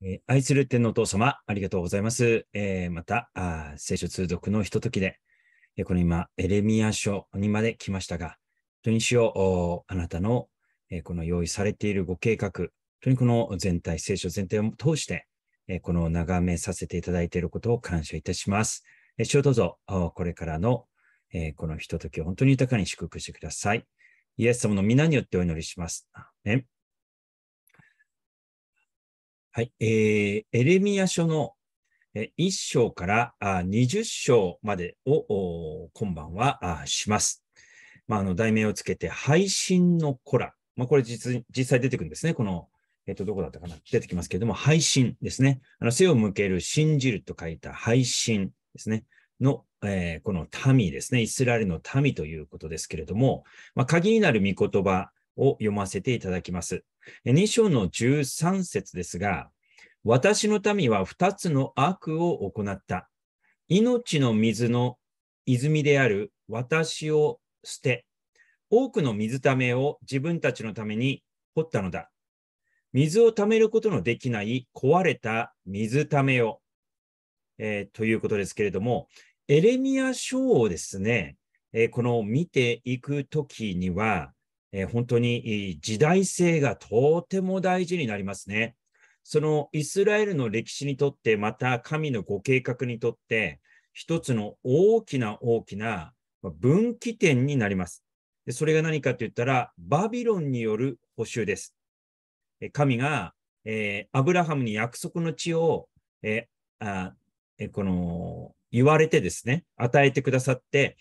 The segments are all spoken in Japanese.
えー、愛する天皇父様、ありがとうございます。えー、また、あ聖書通読のひとときで、えー、この今、エレミア書にまで来ましたが、本当にしよあなたの、えー、この用意されているご計画、本当にこの全体、聖書全体を通して、えー、この眺めさせていただいていることを感謝いたします。えー、主よどうぞ、これからの、えー、このひとときを本当に豊かに祝福してください。イエス様の皆によってお祈りします。アメンはい、えー、エレミア書の1章から20章までを今晩はします。まあ、あの題名をつけて、配信のコラ。まあ、これ実実際出てくるんですね。この、えっ、と、どこだったかな出てきますけれども、配信ですね。あの背を向ける、信じると書いた配信ですね。の、えー、この民ですね。イスラエルの民ということですけれども、まあ、鍵になる御言葉を読ませていただきます。2章の13節ですが、私の民は2つの悪を行った。命の水の泉である私を捨て、多くの水ためを自分たちのために掘ったのだ。水をためることのできない壊れた水ためを、えー、ということですけれども、エレミア書をですね、えー、この見ていくときには、えー、本当に時代性がとても大事になりますね。そのイスラエルの歴史にとって、また神のご計画にとって、一つの大きな大きな分岐点になります。それが何かといったら、バビロンによる補修です。神が、えー、アブラハムに約束の地を、えー、あえこの言われてですね、与えてくださって、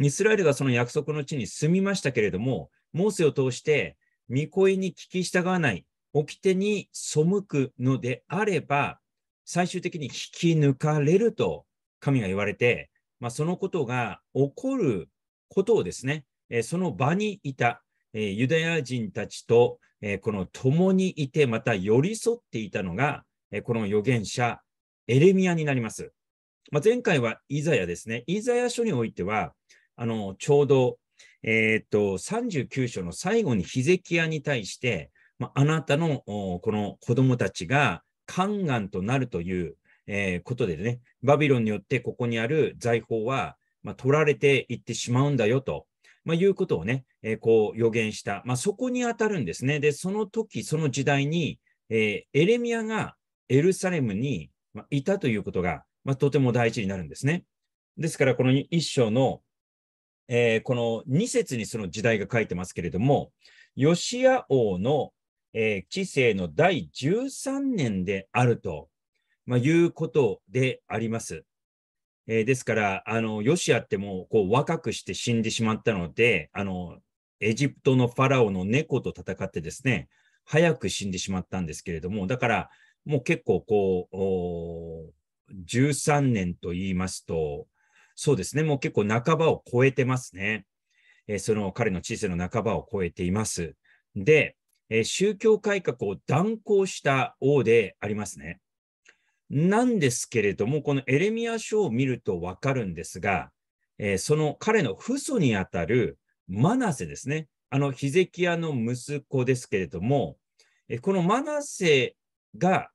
イスラエルがその約束の地に住みましたけれども、モーセを通して、御声に聞き従わない、掟に背くのであれば、最終的に引き抜かれると神が言われて、まあ、そのことが起こることをですね、えその場にいた、えユダヤ人たちと、えこの共にいて、また寄り添っていたのが、えこの預言者、エレミアになります。まあ、前回はイザヤですね。イザヤ書においては、あのちょうどえー、と、39章の最後にヒゼキヤに対して、まあ、あなたのこの子供たちが宦官となるという、えー、ことでね、バビロンによってここにある財宝は、まあ、取られていってしまうんだよと、まあ、いうことをね、えー、こう予言した、まあ、そこに当たるんですね。で、その時、その時代に、えー、エレミアがエルサレムにいたということが、まあ、とても大事になるんですね。ですから、この1章のえー、この2節にその時代が書いてますけれども、ヨシア王の、えー、治世の第13年であると、まあ、いうことであります。えー、ですから、あの、ヨシアってもう、こう、若くして死んでしまったので、あの、エジプトのファラオの猫と戦ってですね、早く死んでしまったんですけれども、だから、もう結構こう、13年と言いますと、そうですね、もう結構半ばを超えてますね。えー、その彼の知性の半ばを超えています。で、えー、宗教改革を断行した王でありますね。なんですけれども、このエレミア書を見るとわかるんですが、えー、その彼の父祖にあたるマナセですね。あの、ヒゼキヤの息子ですけれども、えこのマナセが、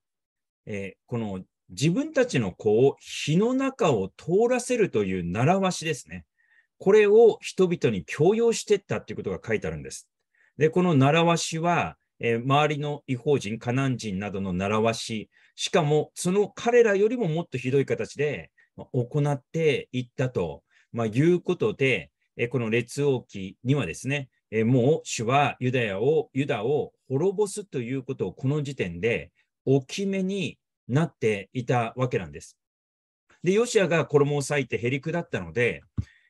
えこの自分たちの子を火の中を通らせるという習わしですね。これを人々に強要していったということが書いてあるんです。で、この習わしは、えー、周りの違法人、カナン人などの習わし、しかもその彼らよりももっとひどい形で行っていったと、まあ、いうことで、えー、この列王記にはですね、えー、もう主はユダヤを、ユダを滅ぼすということをこの時点で、大きめになっていたわけなんです。で、ヨシアが衣を裂いてへりくだったので、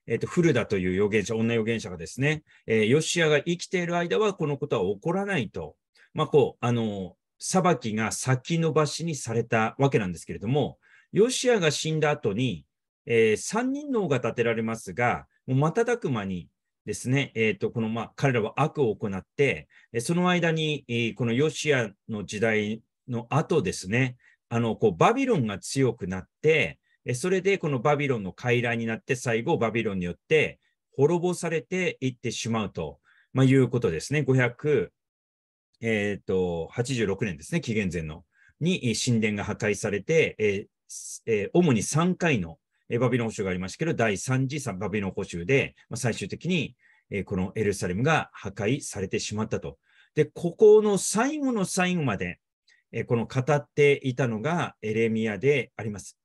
えっ、と、フルダという預言者、女預言者がですね、えー、ヨシアが生きている間はこのことは起こらないと、まあ、こう、あの、裁きが先延ばしにされたわけなんですけれども、ヨシアが死んだ後に、えー、3人の王が建てられますが、もう瞬く間にですね、えーとこのまあ、彼らは悪を行って、その間に、えー、このヨシアの時代の後ですね、あのこうバビロンが強くなって、それでこのバビロンの傀儡になって、最後バビロンによって滅ぼされていってしまうと、まあ、いうことですね。500えー86年ですね、紀元前の、に神殿が破壊されて、えーえー、主に3回の、バビロン保守がありましたけど、第3次バビロン保守で、まあ、最終的に、えー、このエルサレムが破壊されてしまったと。で、ここの最後の最後まで、えこの語っていたのがエレミアであります。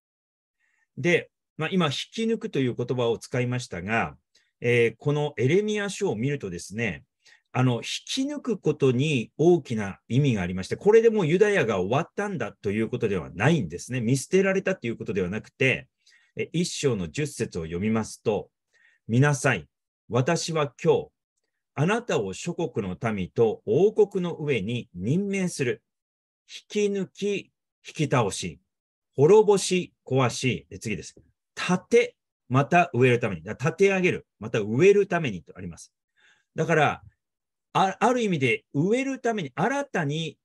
で、まあ、今、引き抜くという言葉を使いましたが、えー、このエレミア書を見るとですね、あの引き抜くことに大きな意味がありまして、これでもうユダヤが終わったんだということではないんですね。見捨てられたということではなくて、一章の10節を読みますと、見なさい、私は今日、あなたを諸国の民と王国の上に任命する。引き抜き、引き倒し、滅ぼし、壊し、で次です。立て、また植えるために。立て上げる、また植えるためにとあります。だから、あある意味で植えるために、新たに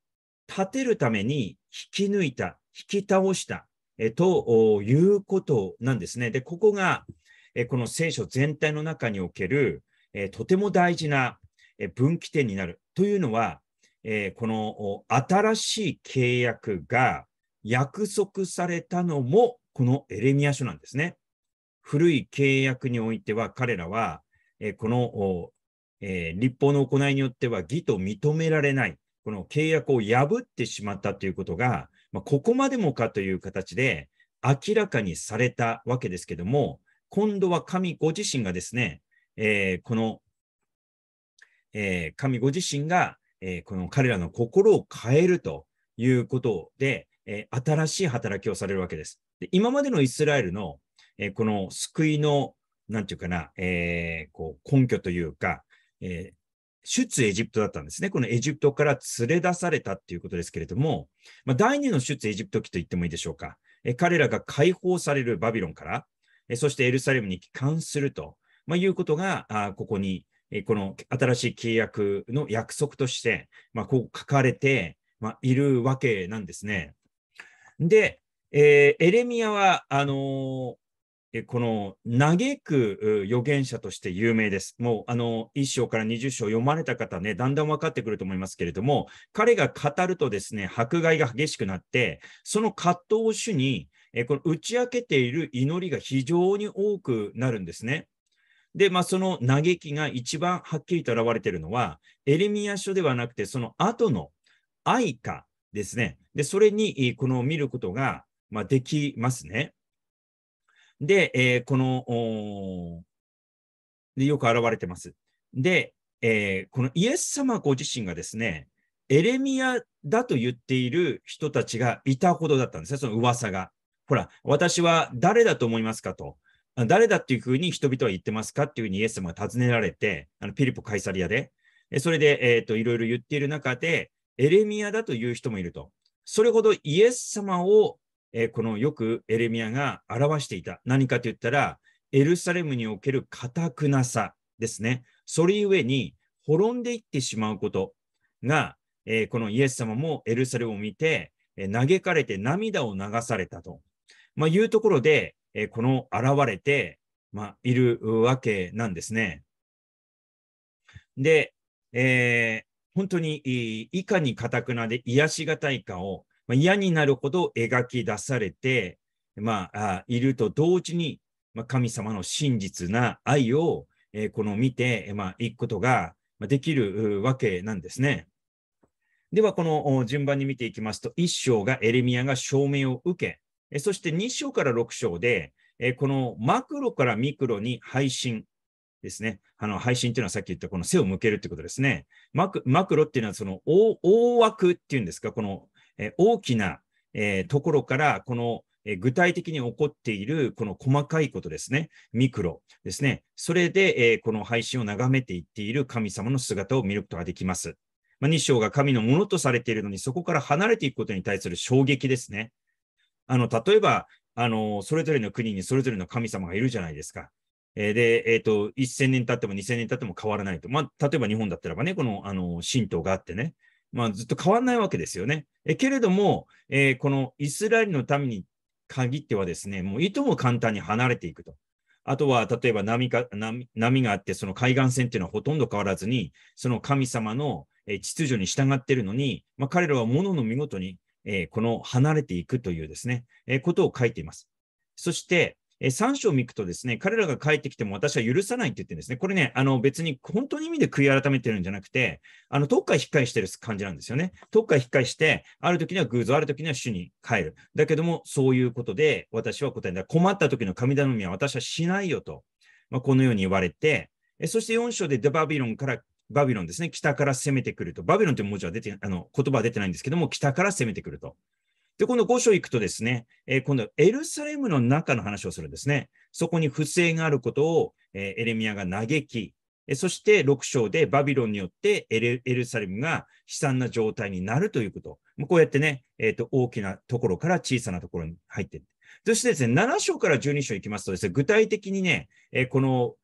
立てるために引き抜いた、引き倒した、えということなんですね。で、ここが、えこの聖書全体の中における、えとても大事な、分岐点になるというのは、えー、この新しい契約が約束されたのも、このエレミア書なんですね。古い契約においては、彼らは、えー、この、えー、立法の行いによっては義と認められない、この契約を破ってしまったということが、まあ、ここまでもかという形で明らかにされたわけですけども、今度は神ご自身がですね、えー、この、えー、神ご自身がえー、この彼らの心を変えるということで、えー、新しい働きをされるわけです。で今までのイスラエルの、えー、この救いの、なんていうかな、えこう根拠というか、え出エジプトだったんですね。このエジプトから連れ出されたっていうことですけれども、まあ、第二の出エジプト期と言ってもいいでしょうか。え彼らが解放されるバビロンから、えそしてエルサレムに帰還すると、まあ、いうことがあここにこの新しい契約の約束として、まあ、こう書かれて、まあ、いるわけなんですね。で、えー、エレミアは、あのー、この嘆く預言者として有名です。もうあの1章から20章読まれた方ね、だんだん分かってくると思いますけれども、彼が語るとですね、迫害が激しくなって、その葛藤を主に、えー、この打ち明けている祈りが非常に多くなるんですね。で、まあ、その嘆きが一番はっきりと表れているのは、エレミア書ではなくて、その後の愛かですね。で、それにこの見ることが、まあ、できますね。で、えー、こので、よく現れてます。で、えー、このイエス様ご自身がですね、エレミアだと言っている人たちがいたほどだったんですね、その噂が。ほら、私は誰だと思いますかと。誰だっていうふうに人々は言ってますかっていうふうにイエス様が尋ねられて、あのピリポ・カイサリアで、それで、えーと、いろいろ言っている中で、エレミアだという人もいると。それほどイエス様を、えー、このよくエレミアが表していた。何かと言ったら、エルサレムにおけるたくなさですね。それゆえに滅んでいってしまうことが、えー、このイエス様もエルサレムを見て、えー、嘆かれて涙を流されたと、まあ、いうところで、えー、この現れて、まあ、いるわけなんですね。で、えー、本当にいかにかたくなで癒しがたいかを、まあ、嫌になるほど描き出されて、まあ、いると同時に、まあ、神様の真実な愛を、えー、この見て、まあ、いくことができるわけなんですね。では、この順番に見ていきますと、一章がエレミアが証明を受け、そして2章から6章で、このマクロからミクロに配信ですね。あの配信というのはさっき言ったこの背を向けるということですね。マクロっていうのはその大枠っていうんですか、この大きなところからこの具体的に起こっているこの細かいことですね、ミクロですね、それで、えこの配信を眺めていっている神様の姿を見ることができます。まあ、2章が神のものとされているのに、そこから離れていくことに対する衝撃ですね。あの、例えば、あの、それぞれの国にそれぞれの神様がいるじゃないですか。えー、で、えっ、ー、と、1000年経っても2000年経っても変わらないと。まあ、例えば日本だったらばね、この、あの、神道があってね、まあ、ずっと変わらないわけですよね。えけれども、えー、このイスラエルの民に限ってはですね、もういとも簡単に離れていくと。あとは、例えば波か波波があって、その海岸線っていうのはほとんど変わらずに、その神様の秩序に従っているのに、まあ、彼らはものの見事にえー、この離れていくというですね、えー、ことを書いています。そして、えー、3章を見くとですね、彼らが帰ってきても私は許さないって言ってんですね、これね、あの別に本当に意味で悔い改めてるんじゃなくて、あの、どっか引っ返してる感じなんですよね。どっか引っ返して、ある時には偶像、ある時には主に帰る。だけども、そういうことで私は答えた。困った時の神頼みは私はしないよと、まあ、このように言われて、そして4章でデバビロンからバビロンですね、北から攻めてくると、バビロンという文字は出て、あの、言葉は出てないんですけども、北から攻めてくると。で、この5章行くとですね、えー、今度エルサレムの中の話をするんですね。そこに不正があることを、えー、エレミアが嘆き、えー、そして6章でバビロンによってエルエルサレムが悲惨な状態になるということ。こうやってね、えーと、大きなところから小さなところに入っている。そしてですね、7章から12章行きますとですね、具体的にね、えー、この、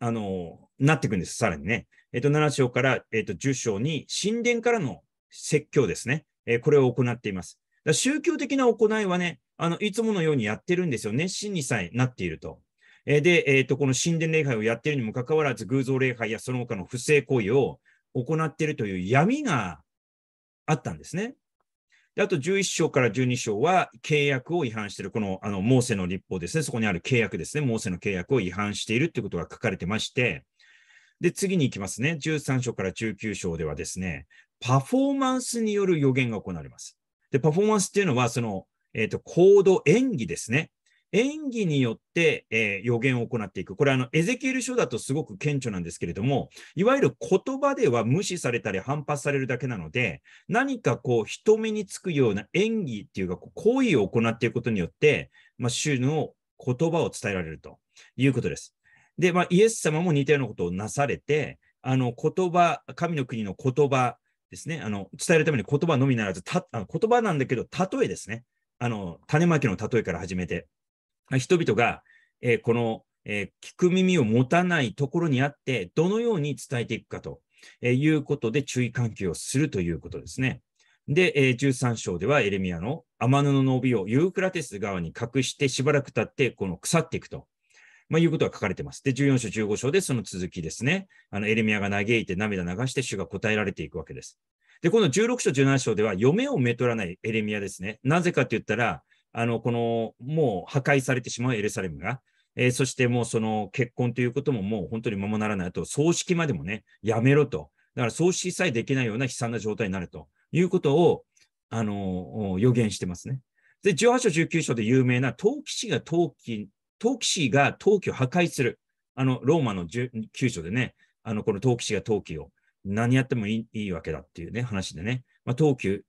あの、なっていくんです、さらにね。えっと、7章から、えっと、10章に神殿からの説教ですね。えこれを行っています。だ宗教的な行いはね、あの、いつものようにやってるんですよ。熱心にさえなっていると。えで、えっ、と、この神殿礼拝をやっているにもかかわらず、偶像礼拝やその他の不正行為を行っているという闇があったんですね。であと11章から12章は契約を違反している、このあのモーセの立法ですね、そこにある契約ですね、モーセの契約を違反しているということが書かれてまして、で、次に行きますね。13章から19章ではですね、パフォーマンスによる予言が行われます。で、パフォーマンスっていうのは、その、えっ、ー、と、演技ですね。演技によって、えー、予言を行っていく。これ、あの、エゼキエル書だとすごく顕著なんですけれども、いわゆる言葉では無視されたり反発されるだけなので、何かこう、人目につくような演技っていうか、行為を行っていくことによって、まあ、主の言葉を伝えられるということです。で、まあ、イエス様も似たようなことをなされて、あの言葉、神の国の言葉ですね、あの伝えるために言葉のみならず、たあの言葉なんだけど、例えですね、あの種まきの例えから始めて、人々が、えー、この、えー、聞く耳を持たないところにあって、どのように伝えていくかということで注意喚起をするということですね。で、えー、13章ではエレミアの天布の帯をユークラテス側に隠してしばらく経ってこの腐っていくとまあ、いうことが書かれてます。で、14章、15章でその続きですね。あのエレミアが嘆いて涙流して主が答えられていくわけです。で、この16章、17章では、嫁をめとらないエレミアですね。なぜかと言ったら、あの、この、もう破壊されてしまうエルサレムが、えー、そしてもうその結婚ということももう本当にままならないと、葬式までもね、やめろと。だから葬式さえできないような悲惨な状態になるということを、あの、予言してますね。で、18章、19章で有名な陶器師が陶器陶器師が陶器を破壊する。あの、ローマの9章でね、あの、この陶器師が陶器を何やってもいいわけだっていうね、話でね、まあ、陶器、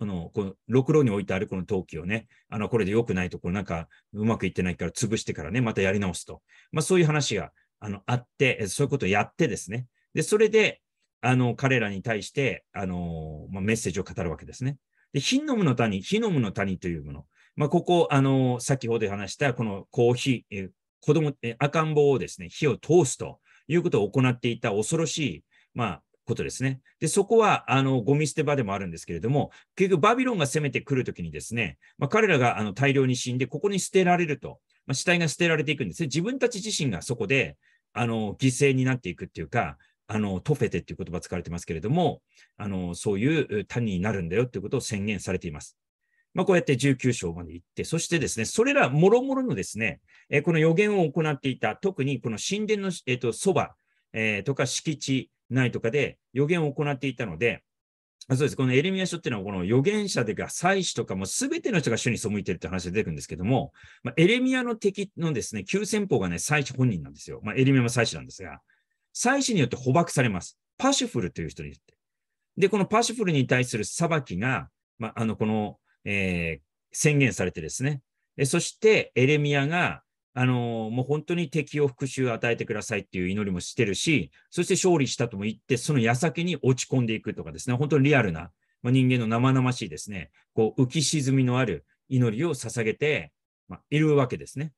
あの、この、ろくろに置いてあるこの陶器をね、あの、これで良くないと、ころなんか、うまくいってないから潰してからね、またやり直すと。まあ、そういう話が、あの、あって、そういうことをやってですね。で、それで、あの、彼らに対して、あの、まあ、メッセージを語るわけですね。で、ヒンノムの谷、ヒノムの谷というもの。まあ、ここ、あの、先ほど話した、このコーヒー、子供、赤ん坊をですね、火を通すということを行っていた恐ろしい、まあ、ことですね。で、そこは、あの、ゴミ捨て場でもあるんですけれども、結局、バビロンが攻めてくるときにですね、まあ、彼らがあの大量に死んで、ここに捨てられると、まあ、死体が捨てられていくんですね。自分たち自身がそこで、あの、犠牲になっていくっていうか、あの、トフェテっていう言葉使われてますけれども、あの、そういう谷になるんだよっていうことを宣言されています。まあ、こうやって19章まで行って、そしてですね、それらもろもろのですね、えー、この予言を行っていた、特にこの神殿の、えーと、そば、えー、とか敷地内とかで予言を行っていたので、そうです。このエレミア書っていうのは、この預言者でが祭司とかも全ての人が主に背いてるって話が出てくるんですけども、まあ、エレミアの敵のですね、急先鋒がね、祭司本人なんですよ。まあ、エレミアも祭司なんですが、祭司によって捕獲されます。パシュフルという人によって。で、このパシュフルに対する裁きが、まあ、あの、このえー、宣言されてですね、そしてエレミアが、あのー、もう本当に敵を復讐を与えてくださいっていう祈りもしてるし、そして勝利したとも言って、その矢先に落ち込んでいくとかですね、本当にリアルな、まあ、人間の生々しいですね、こう浮き沈みのある祈りを捧げて、まあ、いるわけですね。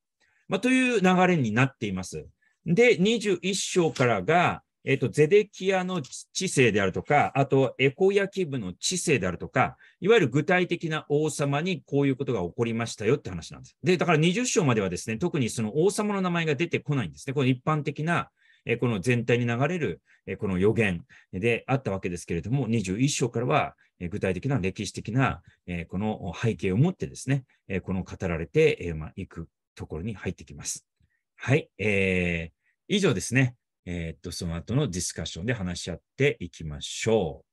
まあ、という流れになっています。で、21章からが、えー、と、ゼデキアの知性であるとか、あと、エコヤキブの知性であるとか、いわゆる具体的な王様にこういうことが起こりましたよって話なんです。で、だから20章まではですね、特にその王様の名前が出てこないんですね。この一般的な、えこの全体に流れる、えこの予言であったわけですけれども、21章からは、え具体的な歴史的な、えこの背景を持ってですね、えこの語られて、えまあ、いくところに入ってきます。はい。えー、以上ですね。えー、っと、その後のディスカッションで話し合っていきましょう。